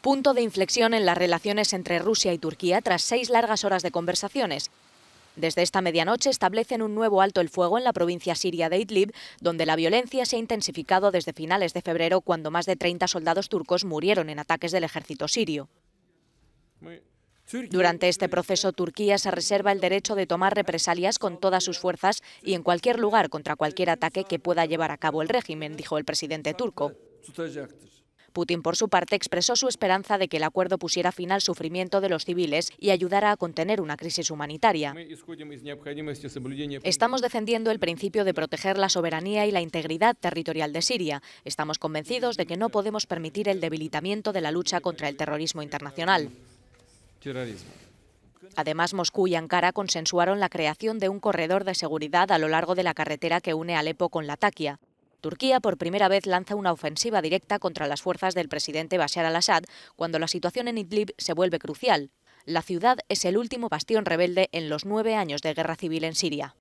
punto de inflexión en las relaciones entre Rusia y Turquía tras seis largas horas de conversaciones. Desde esta medianoche establecen un nuevo alto el fuego en la provincia siria de Idlib, donde la violencia se ha intensificado desde finales de febrero, cuando más de 30 soldados turcos murieron en ataques del ejército sirio. Durante este proceso, Turquía se reserva el derecho de tomar represalias con todas sus fuerzas y en cualquier lugar contra cualquier ataque que pueda llevar a cabo el régimen, dijo el presidente turco. Putin, por su parte, expresó su esperanza de que el acuerdo pusiera fin al sufrimiento de los civiles y ayudara a contener una crisis humanitaria. Estamos defendiendo el principio de proteger la soberanía y la integridad territorial de Siria. Estamos convencidos de que no podemos permitir el debilitamiento de la lucha contra el terrorismo internacional. Además, Moscú y Ankara consensuaron la creación de un corredor de seguridad a lo largo de la carretera que une Alepo con Latakia. Turquía por primera vez lanza una ofensiva directa contra las fuerzas del presidente Bashar al-Assad cuando la situación en Idlib se vuelve crucial. La ciudad es el último bastión rebelde en los nueve años de guerra civil en Siria.